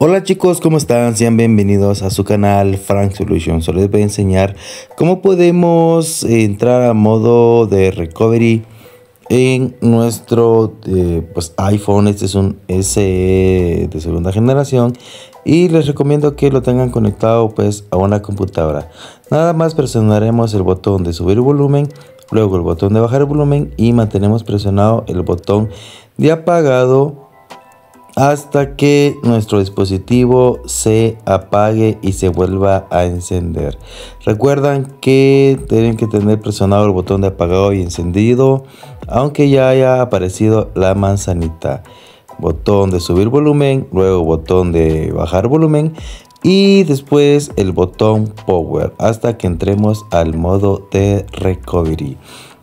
Hola chicos, ¿cómo están? Sean bienvenidos a su canal Frank Solutions. les voy a enseñar cómo podemos entrar a modo de recovery en nuestro eh, pues, iPhone. Este es un SE de segunda generación y les recomiendo que lo tengan conectado pues a una computadora. Nada más presionaremos el botón de subir volumen, luego el botón de bajar el volumen y mantenemos presionado el botón de apagado hasta que nuestro dispositivo se apague y se vuelva a encender. Recuerdan que tienen que tener presionado el botón de apagado y encendido, aunque ya haya aparecido la manzanita. Botón de subir volumen, luego botón de bajar volumen y después el botón power hasta que entremos al modo de recovery.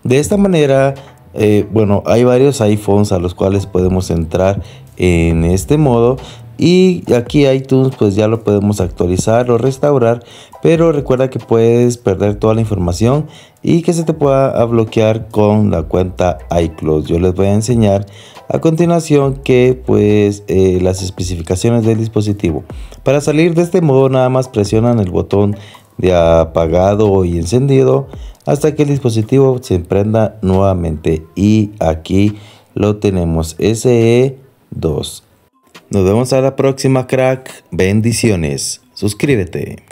De esta manera eh, bueno, hay varios iPhones a los cuales podemos entrar en este modo y aquí iTunes pues ya lo podemos actualizar o restaurar pero recuerda que puedes perder toda la información y que se te pueda bloquear con la cuenta iCloud yo les voy a enseñar a continuación que pues eh, las especificaciones del dispositivo para salir de este modo nada más presionan el botón de apagado y encendido hasta que el dispositivo se emprenda nuevamente y aquí lo tenemos SE 2. Nos vemos a la próxima, crack. Bendiciones. Suscríbete.